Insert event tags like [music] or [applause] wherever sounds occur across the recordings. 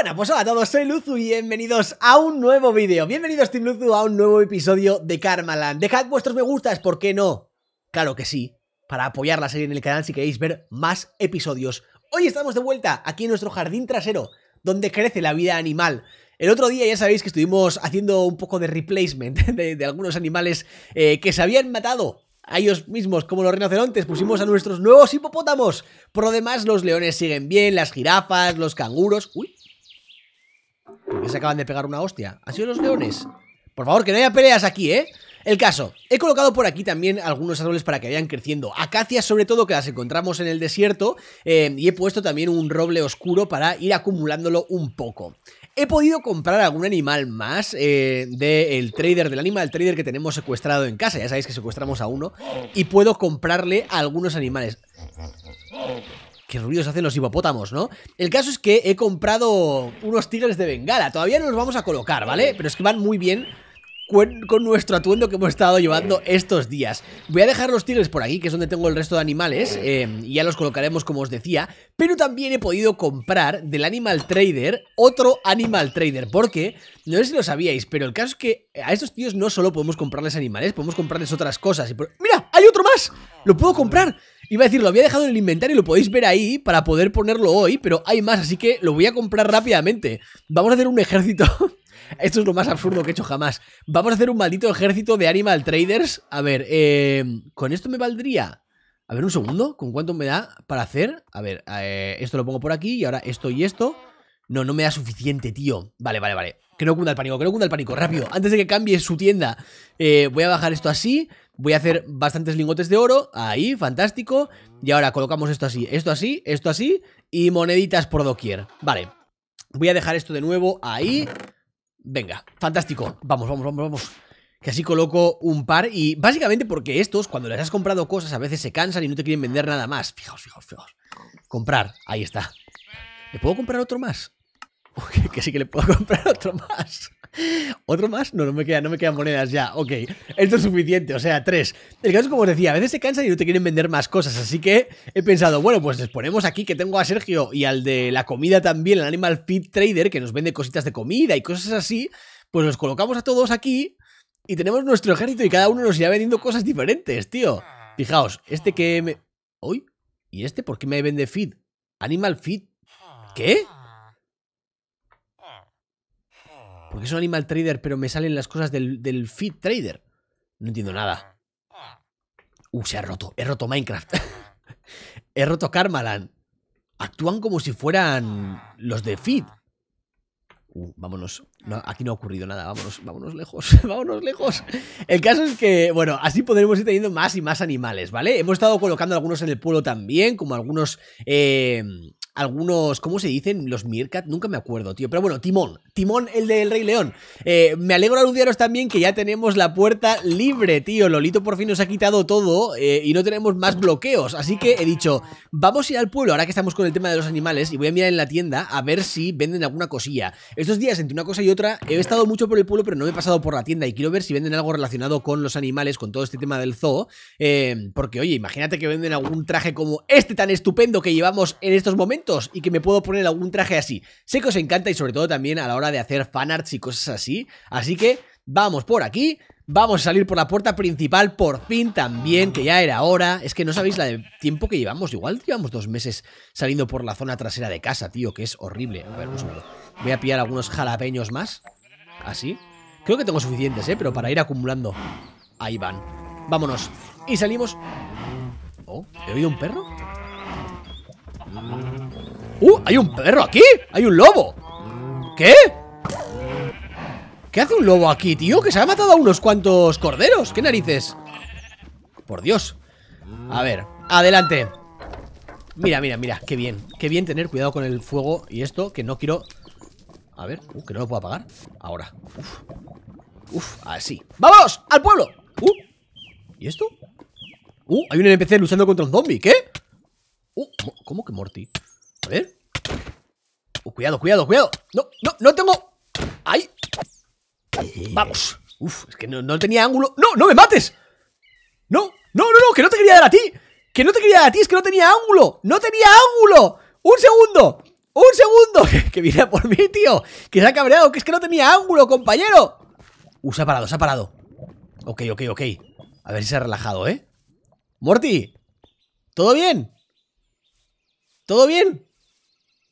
Bueno, pues hola a todos, soy Luzu y bienvenidos a un nuevo vídeo. Bienvenidos Team Luzu a un nuevo episodio de Karmaland. Dejad vuestros me gustas, ¿por qué no? Claro que sí, para apoyar la serie en el canal si queréis ver más episodios. Hoy estamos de vuelta aquí en nuestro jardín trasero, donde crece la vida animal. El otro día ya sabéis que estuvimos haciendo un poco de replacement [laughs] de, algunos animales eh, que se habían matado a ellos mismos, como los rinocerontes, pusimos a nuestros nuevos hipopótamos. Por lo demás, los leones siguen bien, las jirafas, los canguros... Uy, ¿Por se acaban de pegar una hostia? ¿Han sido los leones? Por favor, que no haya peleas aquí, ¿eh? El caso, he colocado por aquí también algunos árboles para que vayan creciendo, acacias sobre todo que las encontramos en el desierto eh, y he puesto también un roble oscuro para ir acumulándolo un poco. He podido comprar algún animal más eh, del trader, del animal trader que tenemos secuestrado en casa, ya sabéis que secuestramos a uno, y puedo comprarle algunos animales qué ruidos hacen los hipopótamos, ¿no? El caso es que he comprado unos tigres de bengala. Todavía no los vamos a colocar, ¿vale? Pero es que van muy bien con nuestro atuendo que hemos estado llevando estos días. Voy a dejar los tigres por aquí, que es donde tengo el resto de animales, eh, y ya los colocaremos como os decía, pero también he podido comprar del Animal Trader otro Animal Trader, porque, no sé si lo sabíais, pero el caso es que a estos tíos no solo podemos comprarles animales, podemos comprarles otras cosas. Y ¡Mira! ¡Hay otro más! ¡Lo puedo comprar! Iba a decir, lo había dejado en el inventario, y lo podéis ver ahí para poder ponerlo hoy, pero hay más, así que lo voy a comprar rápidamente. Vamos a hacer un ejército... [laughs] Esto es lo más absurdo que he hecho jamás. Vamos a hacer un maldito ejército de Animal Traders. A ver, eh, ¿con esto me valdría? A ver, un segundo, ¿con cuánto me da para hacer? A ver, eh, esto lo pongo por aquí y ahora esto y esto. No, no me da suficiente, tío. Vale, vale, vale. Que no cunda el pánico, que no cunda el pánico. Rápido, antes de que cambie su tienda. Eh, voy a bajar esto así. Voy a hacer bastantes lingotes de oro, ahí, fantástico. Y ahora colocamos esto así, esto así, esto así y moneditas por doquier. Vale, voy a dejar esto de nuevo ahí. Venga, fantástico. Vamos, vamos, vamos, vamos. Que así coloco un par y básicamente porque estos, cuando les has comprado cosas, a veces se cansan y no te quieren vender nada más. Fijaos, fijaos, fijaos. Comprar, ahí está. ¿Le puedo comprar otro más? [laughs] que sí que le puedo [laughs] comprar otro más. ¿Otro más? No, no me, queda, no me quedan monedas ya. Ok, esto es suficiente, o sea, tres. El caso es como os decía, a veces se cansan y no te quieren vender más cosas, así que he pensado, bueno, pues les ponemos aquí que tengo a Sergio y al de la comida también, el Animal Feed Trader, que nos vende cositas de comida y cosas así, pues los colocamos a todos aquí y tenemos nuestro ejército y cada uno nos irá vendiendo cosas diferentes, tío. Fijaos, este que me... ¿Hoy? ¿Y este por qué me vende feed? Animal feed. ¿Qué? Porque es un Animal Trader pero me salen las cosas del, del Feed Trader? No entiendo nada. Uh, se ha roto. He roto Minecraft. [laughs] He roto Karmaland. Actúan como si fueran los de Feed. Uh, vámonos. aquí no ha ocurrido nada. Vámonos, vámonos lejos. [laughs] vámonos lejos. El caso es que, bueno, así podremos ir teniendo más y más animales, ¿vale? Hemos estado colocando algunos en el pueblo también, como algunos eh, algunos, ¿cómo se dicen? Los Mirkat, nunca me acuerdo, tío. Pero bueno, Timón, Timón el del Rey León. Eh, me alegro anunciaros también que ya tenemos la puerta libre, tío. Lolito por fin nos ha quitado todo eh, y no tenemos más bloqueos. Así que he dicho, vamos a ir al pueblo, ahora que estamos con el tema de los animales, y voy a mirar en la tienda a ver si venden alguna cosilla. Estos días, entre una cosa y otra, he estado mucho por el pueblo, pero no me he pasado por la tienda y quiero ver si venden algo relacionado con los animales, con todo este tema del zoo. Eh, porque, oye, imagínate que venden algún traje como este tan estupendo que llevamos en estos momentos y que me puedo poner algún traje así. Sé que os encanta y sobre todo también a la hora de hacer fanarts y cosas así. Así que vamos por aquí. Vamos a salir por la puerta principal por fin también, que ya era hora. Es que no sabéis la de tiempo que llevamos. Igual llevamos dos meses saliendo por la zona trasera de casa, tío, que es horrible. A ver, un Voy a pillar algunos jalapeños más. Así. Creo que tengo suficientes, ¿eh? Pero para ir acumulando. Ahí van. Vámonos. Y salimos... Oh, ¿he oído un perro? ¡Uh! ¡Hay un perro aquí! ¡Hay un lobo! ¿Qué? ¿Qué hace un lobo aquí, tío? Que se ha matado a unos cuantos corderos ¿Qué narices? Por Dios A ver, adelante Mira, mira, mira, qué bien Qué bien tener cuidado con el fuego y esto Que no quiero... A ver, uh, que no lo puedo apagar Ahora Uf, Uf así ¡Vamos! ¡Al pueblo! Uh, ¿Y esto? Uh, hay un NPC luchando contra un zombie ¿Qué? Uh, ¿cómo que Morty? A ver. Uh, cuidado, cuidado, cuidado. No, no, no tengo. ¡Ay! Vamos. Uf, es que no, tenía ángulo. ¡No, no me mates! ¡No! ¡No, no, no! ¡Que no te quería dar a ti! ¡Que no te quería dar a ti! ¡Es que no tenía ángulo! ¡No tenía ángulo! ¡Un segundo! ¡Un segundo! [laughs] Que, viene por mí, tío. Que se ha cabreado. Que es que no tenía ángulo, compañero. Uh, se ha parado, se ha parado. Ok, ok, ok. A ver si se ha relajado, ¿eh? Morty. ¿Todo bien? ¿Todo bien?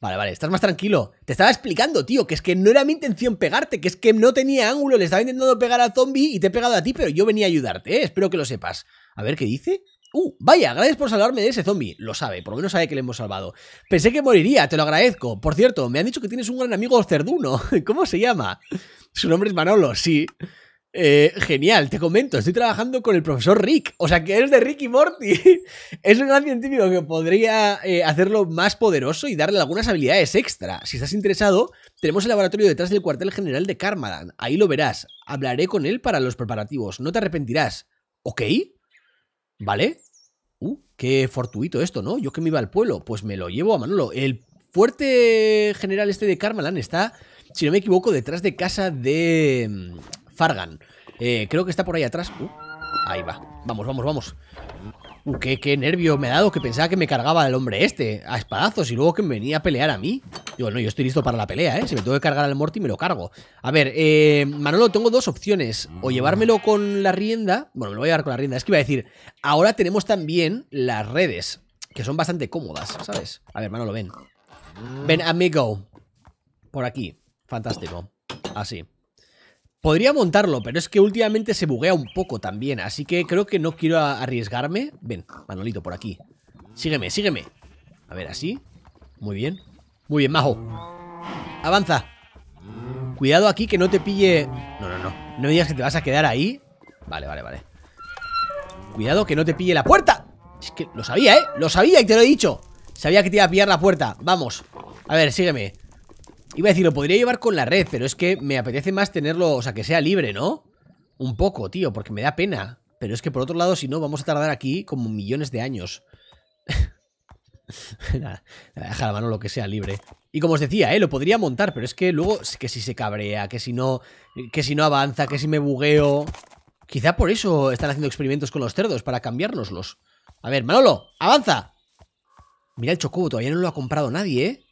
Vale, vale, estás más tranquilo. Te estaba explicando, tío, que es que no era mi intención pegarte, que es que no tenía ángulo, le estaba intentando pegar al zombie y te he pegado a ti, pero yo venía a ayudarte, ¿eh? Espero que lo sepas. A ver, ¿qué dice? ¡Uh! Vaya, gracias por salvarme de ese zombie. Lo sabe, por lo menos sabe que le hemos salvado. Pensé que moriría, te lo agradezco. Por cierto, me han dicho que tienes un gran amigo cerduno. [laughs] ¿Cómo se llama? Su nombre es Manolo, sí. Eh, genial, te comento, estoy trabajando con el profesor Rick, o sea que es de Rick y Morty. [laughs] es un gran científico que podría eh, hacerlo más poderoso y darle algunas habilidades extra. Si estás interesado, tenemos el laboratorio detrás del cuartel general de Carmalan. Ahí lo verás. Hablaré con él para los preparativos. No te arrepentirás. ¿Ok? ¿Vale? Uh, qué fortuito esto, ¿no? Yo que me iba al pueblo. Pues me lo llevo a Manolo. El fuerte general este de Carmalan está, si no me equivoco, detrás de casa de... Mm, Fargan. Eh, creo que está por ahí atrás. Uh, ahí va. Vamos, vamos, vamos. Mm, qué, qué, nervio me ha dado que pensaba que me cargaba el hombre este a espadazos y luego que me venía a pelear a mí. Digo, no, yo estoy listo para la pelea, ¿eh? Si me tengo que cargar al Morty, me lo cargo. A ver, eh, Manolo, tengo dos opciones. O llevármelo con la rienda. Bueno, me lo voy a llevar con la rienda. Es que iba a decir, ahora tenemos también las redes, que son bastante cómodas, ¿sabes? A ver, Manolo, ven. Ven, amigo. Por aquí. Fantástico. Así. Podría montarlo, pero es que últimamente se buguea un poco también, así que creo que no quiero arriesgarme. Ven, Manolito, por aquí. Sígueme, sígueme. A ver, así. Muy bien. Muy bien, Majo. Avanza. Cuidado aquí que no te pille... No, no, no. No me digas que te vas a quedar ahí. Vale, vale, vale. Cuidado que no te pille la puerta. Es que lo sabía, ¿eh? Lo sabía y te lo he dicho. Sabía que te iba a pillar la puerta. Vamos. A ver, sígueme. Iba a decir, lo podría llevar con la red, pero es que me apetece más tenerlo, o sea, que sea libre, ¿no? Un poco, tío, porque me da pena. Pero es que por otro lado, si no, vamos a tardar aquí como millones de años. [laughs] deja la mano lo que sea libre. Y como os decía, ¿eh? lo podría montar, pero es que luego, que si se cabrea, que si no, que si no avanza, que si me bugueo... Quizá por eso están haciendo experimentos con los cerdos, para cambiárnoslos. A ver, Manolo, avanza. Mira el chocobo, todavía no lo ha comprado nadie, ¿eh?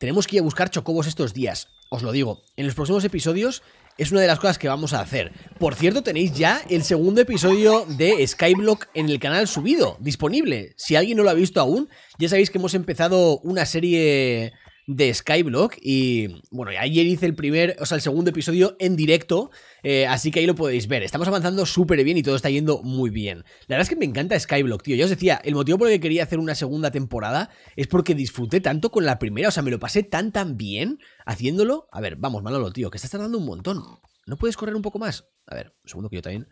Tenemos que ir a buscar chocobos estos días. Os lo digo, en los próximos episodios es una de las cosas que vamos a hacer. Por cierto, tenéis ya el segundo episodio de Skyblock en el canal subido, disponible. Si alguien no lo ha visto aún, ya sabéis que hemos empezado una serie de Skyblock. Y bueno, ayer hice el primer, o sea, el segundo episodio en directo, eh, así que ahí lo podéis ver. Estamos avanzando súper bien y todo está yendo muy bien. La verdad es que me encanta Skyblock, tío. Ya os decía, el motivo por el que quería hacer una segunda temporada es porque disfruté tanto con la primera, o sea, me lo pasé tan tan bien haciéndolo. A ver, vamos, Manolo, tío, que estás tardando un montón. ¿No puedes correr un poco más? A ver, un segundo que yo también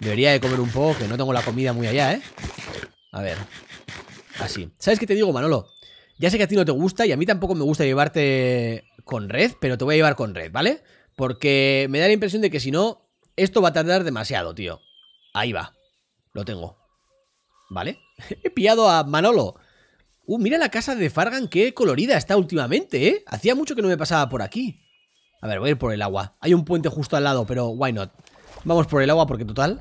debería de comer un poco, que no tengo la comida muy allá, ¿eh? A ver, así. ¿Sabes qué te digo, Manolo? Ya sé que a ti no te gusta y a mí tampoco me gusta llevarte con red, pero te voy a llevar con red, ¿vale? Porque me da la impresión de que si no, esto va a tardar demasiado, tío. Ahí va. Lo tengo. ¿Vale? [laughs] He pillado a Manolo. Uh, mira la casa de Fargan, qué colorida está últimamente, ¿eh? Hacía mucho que no me pasaba por aquí. A ver, voy a ir por el agua. Hay un puente justo al lado, pero why not? Vamos por el agua porque total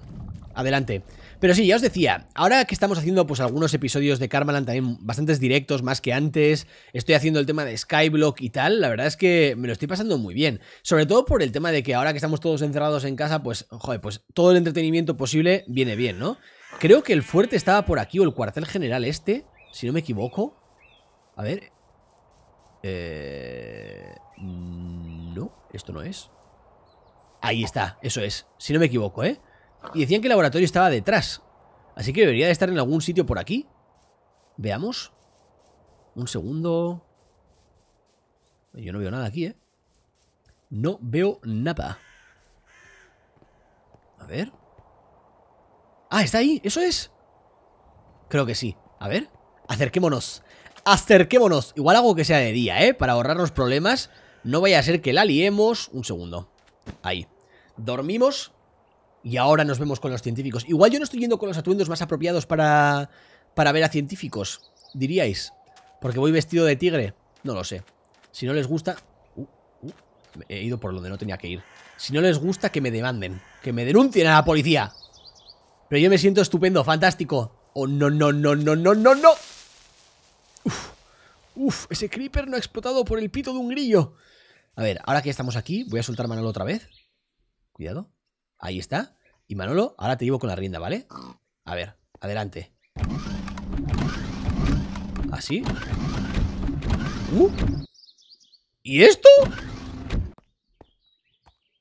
adelante. Pero sí, ya os decía, ahora que estamos haciendo pues algunos episodios de Karmaland también bastantes directos, más que antes, estoy haciendo el tema de Skyblock y tal, la verdad es que me lo estoy pasando muy bien. Sobre todo por el tema de que ahora que estamos todos encerrados en casa, pues, joder, pues todo el entretenimiento posible viene bien, ¿no? Creo que el fuerte estaba por aquí, o el cuartel general este, si no me equivoco. A ver. Eh... No, esto no es. Ahí está, eso es. Si no me equivoco, ¿eh? Y decían que el laboratorio estaba detrás. Así que debería de estar en algún sitio por aquí. Veamos. Un segundo. Yo no veo nada aquí, ¿eh? No veo nada. A ver. Ah, está ahí. ¿Eso es? Creo que sí. A ver. Acerquémonos. Acerquémonos. Igual hago que sea de día, ¿eh? Para ahorrarnos problemas. No vaya a ser que la liemos. Un segundo. Ahí. Dormimos y ahora nos vemos con los científicos. Igual yo no estoy yendo con los atuendos más apropiados para, para ver a científicos, diríais. Porque voy vestido de tigre. No lo sé. Si no les gusta... Uh, uh, he ido por donde no tenía que ir. Si no les gusta, que me demanden. Que me denuncien a la policía. Pero yo me siento estupendo, fantástico. Oh, no, no, no, no, no, no, no. Uf, uf, ese creeper no ha explotado por el pito de un grillo. A ver, ahora que estamos aquí, voy a soltar Manolo otra vez. Cuidado. Ahí está. Y Manolo, ahora te llevo con la rienda, ¿vale? A ver, adelante. ¿Así? ¿Ah, uh. ¿Y esto?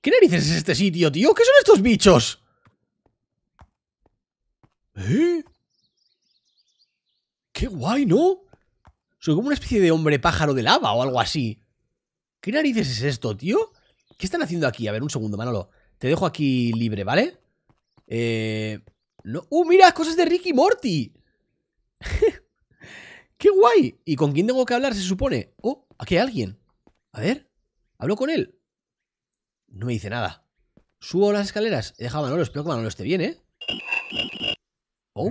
¿Qué narices es este sitio, tío? ¿Qué son estos bichos? ¿Eh? ¡Qué guay, ¿no? Soy como una especie de hombre pájaro de lava o algo así. ¿Qué narices es esto, tío? ¿Qué están haciendo aquí? A ver, un segundo, Manolo. Te dejo aquí libre, ¿vale? Eh, no. ¡Uh, mira! Cosas de Ricky Morty. [laughs] ¡Qué guay! ¿Y con quién tengo que hablar, se supone? ¡Oh! Aquí hay alguien. A ver. Hablo con él. No me dice nada. Subo las escaleras. He dejado a Manolo. Espero que Manolo esté bien, ¿eh? ¡Oh!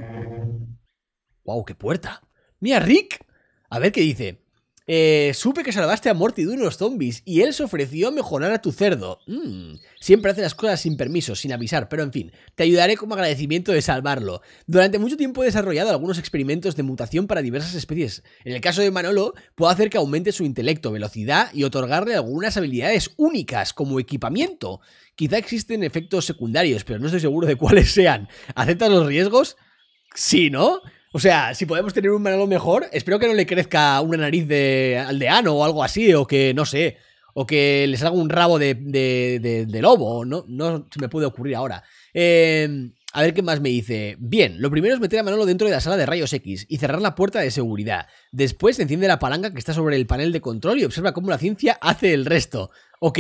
¡Wow! ¡Qué puerta! ¡Mira, Rick! A ver qué dice. Eh, supe que salvaste a Morty de unos zombies y él se ofreció a mejorar a tu cerdo. Mmm, siempre hace las cosas sin permiso, sin avisar, pero en fin, te ayudaré como agradecimiento de salvarlo. Durante mucho tiempo he desarrollado algunos experimentos de mutación para diversas especies. En el caso de Manolo, puedo hacer que aumente su intelecto, velocidad y otorgarle algunas habilidades únicas como equipamiento. Quizá existen efectos secundarios, pero no estoy seguro de cuáles sean. ¿Aceptas los riesgos? Sí, ¿no? O sea, si podemos tener un Manolo mejor, espero que no le crezca una nariz de aldeano o algo así, o que, no sé, o que le salga un rabo de, lobo, no, no se me puede ocurrir ahora. Em, a ver qué más me dice. Bien, lo primero es meter a Manolo dentro de la sala de rayos X y cerrar la puerta de seguridad. Después enciende la palanca que está sobre el panel de control y observa cómo la ciencia hace el resto. ¿Ok?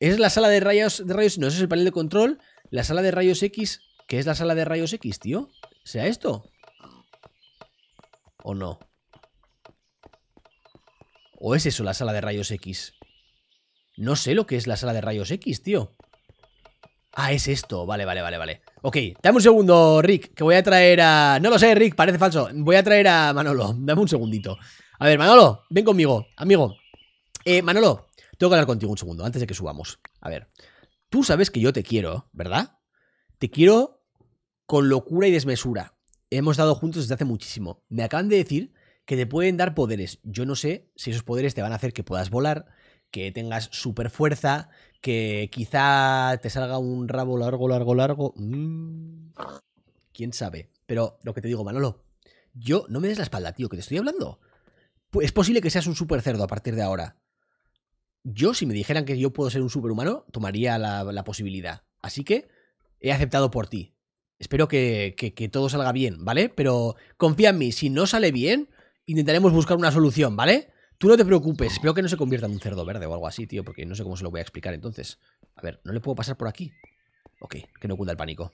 es la sala de rayos, de rayos, no, es el panel de control. La sala de rayos X, ¿qué es la sala de rayos X, tío? ¿Sea esto? ¿O no? ¿O es eso la sala de rayos X? No sé lo que es la sala de rayos X, tío. Ah, es esto. Vale, vale, vale, vale. Ok, dame un segundo, Rick, que voy a traer a... No lo sé, Rick, parece falso. Voy a traer a Manolo. [laughs] Dame un segundito. A ver, Manolo, ven conmigo, amigo. Eh, Manolo, tengo que hablar contigo un segundo, antes de que subamos. A ver, tú sabes que yo te quiero, ¿verdad? Te quiero con locura y desmesura hemos dado juntos desde hace muchísimo. Me acaban de decir que te pueden dar poderes. Yo no sé si esos poderes te van a hacer que puedas volar, que tengas super fuerza, que quizá te salga un rabo largo, largo, largo. Mm, ¿Quién sabe? Pero lo que te digo, Manolo, yo no me des la espalda, tío, que te estoy hablando. Es posible que seas un super cerdo a partir de ahora. Yo, si me dijeran que yo puedo ser un superhumano, tomaría la posibilidad. Así que he aceptado por ti. Espero que, todo salga bien, ¿vale? Pero confía en mí, si no sale bien, intentaremos buscar una solución, ¿vale? Tú no te preocupes, espero que no se convierta en un cerdo verde o algo así, tío, porque no sé cómo se lo voy a explicar entonces. A ver, ¿no le puedo pasar por aquí? Ok, que no cunda el pánico.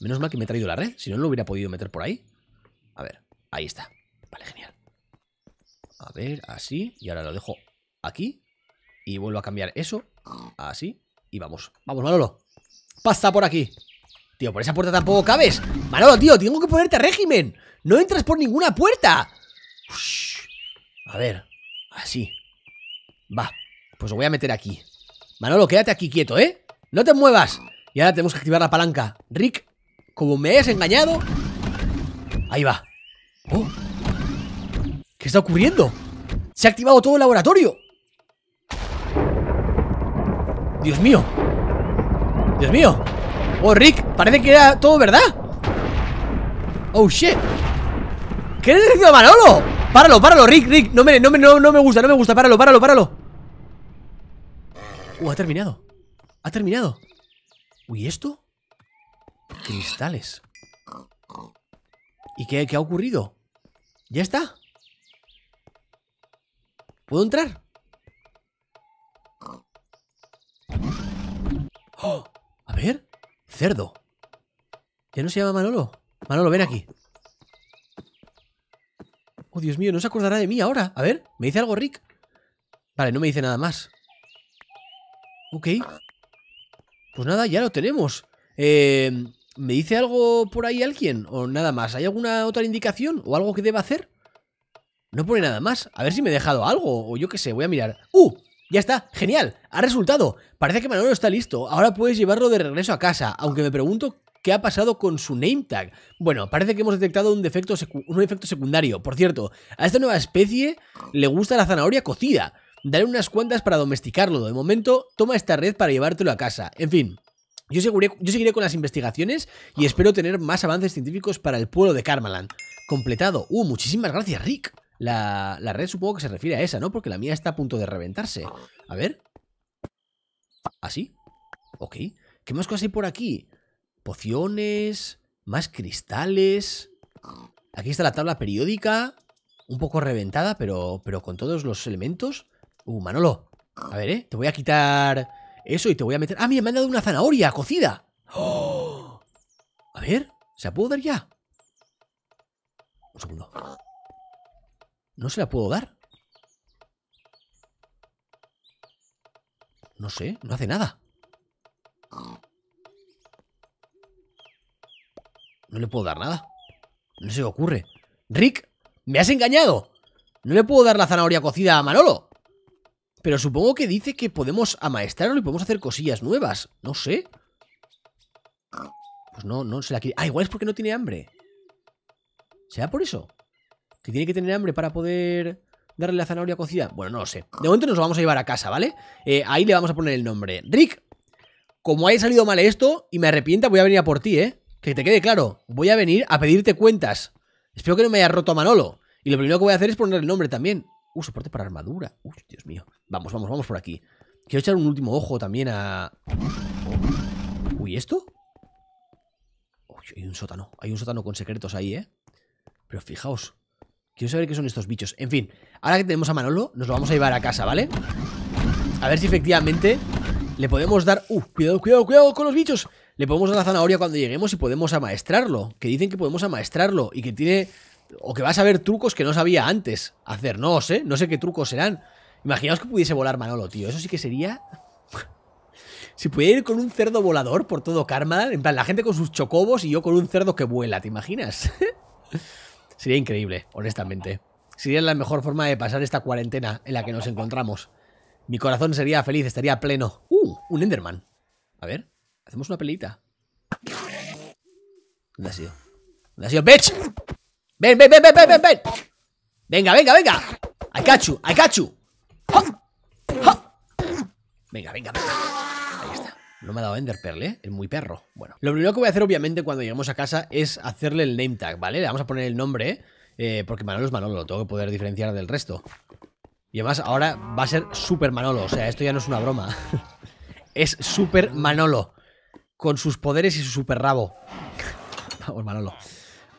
Menos mal que me he traído la red, si no, no lo hubiera podido meter por ahí. A ver, ahí está. Vale, genial. A ver, así. Y ahora lo dejo aquí. Y vuelvo a cambiar eso. Así. Y vamos. Vamos, Manolo. Pasa por aquí. Tío, por esa puerta tampoco cabes Manolo, tío, tengo que ponerte régimen No entras por ninguna puerta A ver, así Va, pues lo voy a meter aquí Manolo, quédate aquí quieto, ¿eh? No te muevas Y ahora tenemos que activar la palanca Rick, como me hayas engañado Ahí va oh. ¿Qué está ocurriendo? Se ha activado todo el laboratorio Dios mío Dios mío Oh, Rick Parece que era todo verdad Oh, shit ¿Qué le decía Manolo? Páralo, páralo, Rick, Rick No me, no me, no, me gusta, no me gusta Páralo, páralo, páralo Uh, ha terminado Ha terminado Uy, ¿esto? Cristales ¿Y qué, ha ocurrido? ¿Ya está? ¿Puedo entrar? ¡Oh! a ver Cerdo ¿Ya no se llama Manolo? Manolo, ven aquí. Oh, Dios mío, no se acordará de mí ahora. A ver, ¿me dice algo Rick? Vale, no me dice nada más. Ok. Pues nada, ya lo tenemos. Eh, ¿Me dice algo por ahí alguien? ¿O nada más? ¿Hay alguna otra indicación? ¿O algo que deba hacer? No pone nada más. A ver si me he dejado algo. O yo qué sé, voy a mirar. ¡Uh! Ya está, genial, ha resultado. Parece que Manolo está listo. Ahora puedes llevarlo de regreso a casa, aunque me pregunto ¿Qué ha pasado con su name tag? Bueno, parece que hemos detectado un defecto, un efecto secundario. Por cierto, a esta nueva especie le gusta la zanahoria cocida. Daré unas cuantas para domesticarlo. De momento, toma esta red para llevártelo a casa. En fin, yo seguiré, yo seguiré, con las investigaciones y espero tener más avances científicos para el pueblo de Carmaland Completado. Uh, muchísimas gracias, Rick. La, la, red supongo que se refiere a esa, ¿no? Porque la mía está a punto de reventarse. A ver. ¿Así? ¿Ah, ok. ¿Qué más cosas hay por aquí? Pociones, más cristales. Aquí está la tabla periódica. Un poco reventada, pero, pero con todos los elementos. Uh, Manolo. A ver, ¿eh? Te voy a quitar eso y te voy a meter... ¡Ah, mira! Me han dado una zanahoria cocida. ¡Oh! A ver, ¿se la puedo dar ya? Un segundo. ¿No se la puedo dar? No sé, no hace nada. No le puedo dar nada. No se me ocurre. Rick, me has engañado. No le puedo dar la zanahoria cocida a Manolo. Pero supongo que dice que podemos amaestrarlo y podemos hacer cosillas nuevas. No sé. Pues no, no se la quiere. Ah, igual es porque no tiene hambre. ¿Será por eso? ¿Que tiene que tener hambre para poder darle la zanahoria cocida? Bueno, no lo sé. De momento nos lo vamos a llevar a casa, ¿vale? Eh, ahí le vamos a poner el nombre. Rick, como haya salido mal esto y me arrepienta, voy a venir a por ti, ¿eh? que te quede claro, voy a venir a pedirte cuentas. Espero que no me haya roto a Manolo. Y lo primero que voy a hacer es poner el nombre también. Uh, soporte para armadura. Uy, Dios mío. Vamos, vamos, vamos por aquí. Quiero echar un último ojo también a... Uy, ¿esto? Uy, hay un sótano. Hay un sótano con secretos ahí, ¿eh? Pero fijaos. Quiero saber qué son estos bichos. En fin, ahora que tenemos a Manolo, nos lo vamos a llevar a casa, ¿vale? A ver si efectivamente le podemos dar... Uh, cuidado, cuidado, cuidado con los bichos le ponemos la zanahoria cuando lleguemos y podemos amaestrarlo. Que dicen que podemos amaestrarlo y que tiene. O que vas a saber trucos que no sabía antes hacer. No sé, no sé qué trucos serán. Imaginaos que pudiese volar Manolo, tío. Eso sí que sería. [laughs] si pudiera ir con un cerdo volador por todo Karma. En plan, la gente con sus chocobos y yo con un cerdo que vuela, ¿te imaginas? [laughs] sería increíble, honestamente. Sería la mejor forma de pasar esta cuarentena en la que nos encontramos. Mi corazón sería feliz, estaría pleno. Uh, un Enderman. A ver. Hacemos una pelita. ¿Dónde ha sido? ¿Dónde ha sido, bitch? Ven, ven, ven, ven, ven, ven, Venga, venga, venga. I cachu, you, cachu. Venga, venga, venga. Ahí está. No me ha dado Ender Pearl, ¿eh? Es muy perro. Bueno, lo primero que voy a hacer, obviamente, cuando lleguemos a casa es hacerle el name tag, ¿vale? Le vamos a poner el nombre, eh, porque Manolo es Manolo, lo tengo que poder diferenciar del resto. Y además ahora va a ser Super Manolo, o sea, esto ya no es una broma. [laughs] es Super Manolo con sus poderes y su super rabo. Vamos, Manolo.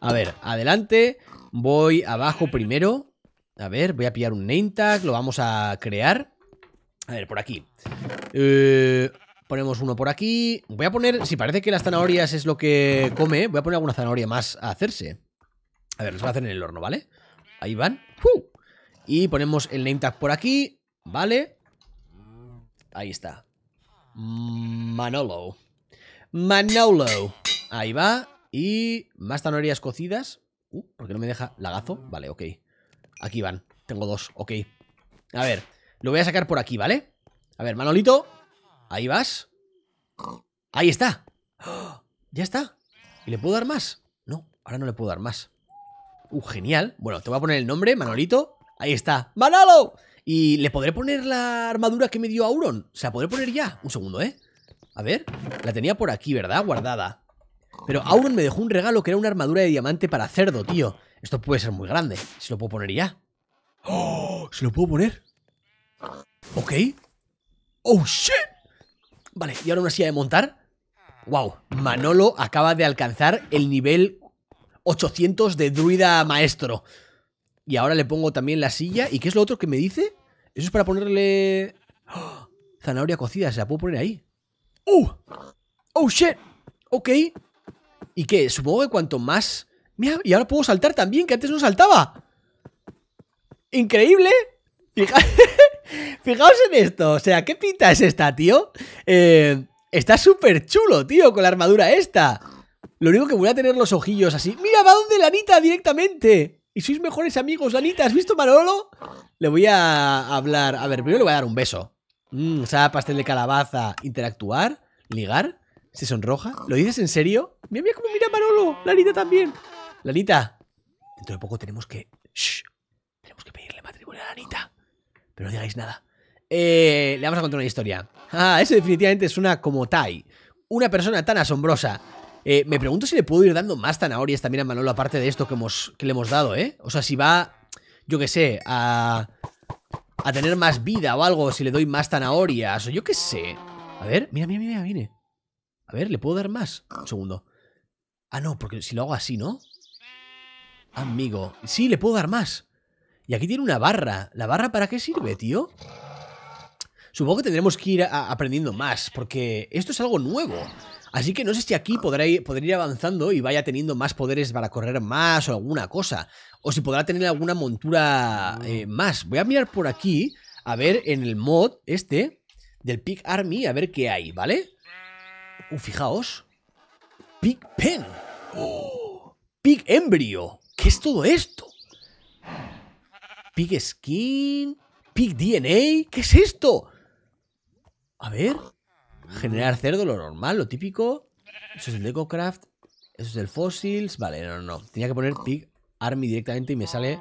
A ver, adelante. Voy abajo primero. A ver, voy a pillar un name tag. Lo vamos a crear. A ver, por aquí. Eh, ponemos uno por aquí. Voy a poner, si parece que las zanahorias es lo que come, voy a poner alguna zanahoria más a hacerse. A ver, los voy a hacer en el horno, ¿vale? Ahí van. Y ponemos el name tag por aquí. Vale. Ahí está. Manolo. Manolo. Ahí va. Y más zanahorias cocidas. Uh, ¿por qué no me deja lagazo? Vale, ok. Aquí van. Tengo dos, ok. A ver, lo voy a sacar por aquí, ¿vale? A ver, Manolito. Ahí vas. Ahí está. [gasps] Ya está. ¿Y le puedo dar más? No, ahora no le puedo dar más. Uh, genial. Bueno, te voy a poner el nombre, Manolito. Ahí está. ¡Manolo! Y le podré poner la armadura que me dio Auron. O sea, podré poner ya. Un segundo, ¿eh? A ver, la tenía por aquí, ¿verdad? Guardada. Pero Auron me dejó un regalo que era una armadura de diamante para cerdo, tío. Esto puede ser muy grande. ¿Se lo puedo poner ya? ¡Oh! ¿Se lo puedo poner? Ok. ¡Oh, shit! Vale, y ahora una silla de montar. ¡Wow! Manolo acaba de alcanzar el nivel 800 de druida maestro. Y ahora le pongo también la silla. ¿Y qué es lo otro que me dice? Eso es para ponerle... ¡Oh! Zanahoria cocida, se la puedo poner ahí. ¡Oh! ¡Oh, shit! Ok. ¿Y qué? Supongo que cuanto más... Mira, y ahora puedo saltar también, que antes no saltaba. ¡Increíble! [laughs] Fijaos en esto. O sea, ¿qué pinta es esta, tío? Eh, está súper chulo, tío, con la armadura esta. Lo único que voy a tener los ojillos así. ¡Mira, va donde Lanita directamente! Y sois mejores amigos, Lanita, ¿Has visto Marolo? Le voy a hablar... A ver, primero le voy a dar un beso. Mmm, o sea, pastel de calabaza. Interactuar, ligar, se sonroja. ¿Lo dices en serio? Mira, mira cómo mira Manolo. Lanita también. Lanita. Dentro de poco tenemos que... Shh. Tenemos que pedirle matrimonio a Lanita. Pero no digáis nada. Eh, le vamos a contar una historia. Ah, eso definitivamente es una como Tai. Una persona tan asombrosa. Eh, me pregunto si le puedo ir dando más zanahorias también a Manolo, aparte de esto que, hemos, que le hemos dado, ¿eh? O sea, si va, yo qué sé, a a tener más vida o algo si le doy más zanahorias o yo qué sé. A ver, mira, mira, mira, viene. A ver, ¿le puedo dar más? Un segundo. Ah, no, porque si lo hago así, ¿no? Amigo. Sí, le puedo dar más. Y aquí tiene una barra. ¿La barra para qué sirve, tío? Supongo que tendremos que ir aprendiendo más, porque esto es algo nuevo. Así que no sé si aquí ah. podrá ir, avanzando y vaya teniendo más poderes para correr más o alguna cosa. O si podrá tener alguna montura eh, mm. más. Voy a mirar por aquí, a ver en el mod este del Pig Army, a ver qué hay, ¿vale? Uh, fijaos. Pig Pen. Pig Embryo. ¿Qué es todo esto? Pig Skin. Pig DNA. ¿Qué es esto? A ver. Generar mm. cerdo, lo normal, lo típico. Eso es el craft Eso es el Fossils. Vale, no, no. Tenía que poner Pig Army directamente y me sale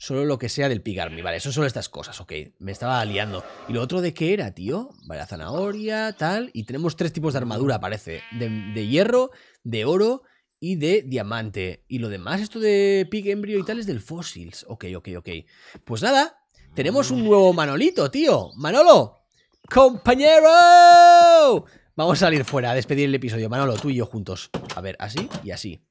solo lo que sea del Pig Army. Vale, eso solo estas cosas, ok. Me estaba liando. ¿Y lo otro de qué era, tío? Vale, la zanahoria, tal. Y tenemos tres tipos de armadura, parece. De, de hierro, de oro y de diamante. Y lo demás, esto de Pig Embryo y tal, es del Fossils. Ok, ok, ok. Pues nada, tenemos un nuevo Manolito, tío. Manolo, ¡Compañero! Vamos a salir fuera a despedir el episodio. Manolo, tú y yo juntos. A ver, así y así.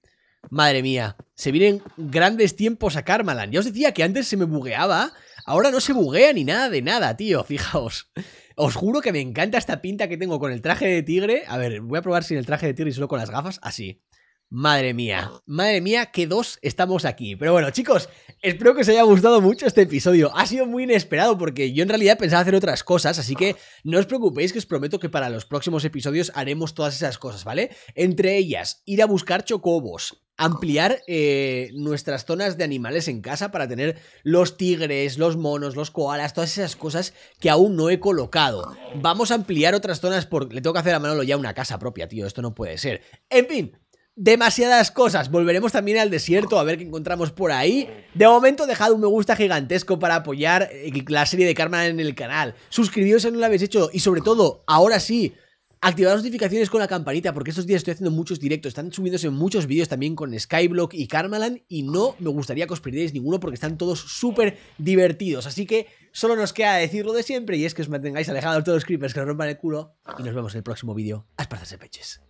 Madre mía, se vienen grandes tiempos a Karmaland. Ya os decía que antes se me bugueaba. Ahora no se buguea ni nada de nada, tío. Fijaos. Os juro que me encanta esta pinta que tengo con el traje de tigre. A ver, voy a probar sin el traje de tigre y solo con las gafas. Así. Madre mía, madre mía, que dos estamos aquí. Pero bueno, chicos, espero que os haya gustado mucho este episodio. Ha sido muy inesperado porque yo en realidad pensaba hacer otras cosas, así que no os preocupéis que os prometo que para los próximos episodios haremos todas esas cosas, ¿vale? Entre ellas, ir a buscar chocobos, ampliar eh, nuestras zonas de animales en casa para tener los tigres, los monos, los koalas, todas esas cosas que aún no he colocado. Vamos a ampliar otras zonas porque le tengo que hacer a Manolo ya una casa propia, tío, esto no puede ser. En fin, demasiadas cosas. Volveremos también al desierto a ver qué encontramos por ahí. De momento dejad un me gusta gigantesco para apoyar eh, la serie de Karma en el canal. Suscribíos si no lo habéis hecho y sobre todo, ahora sí, Activad las notificaciones con la campanita porque estos días estoy haciendo muchos directos, están subiéndose muchos vídeos también con Skyblock y Karmaland y no me gustaría que os perdierais ninguno porque están todos súper divertidos. Así que solo nos queda decir lo de siempre y es que os mantengáis alejados de los creepers que nos rompan el culo y nos vemos en el próximo vídeo. de peches.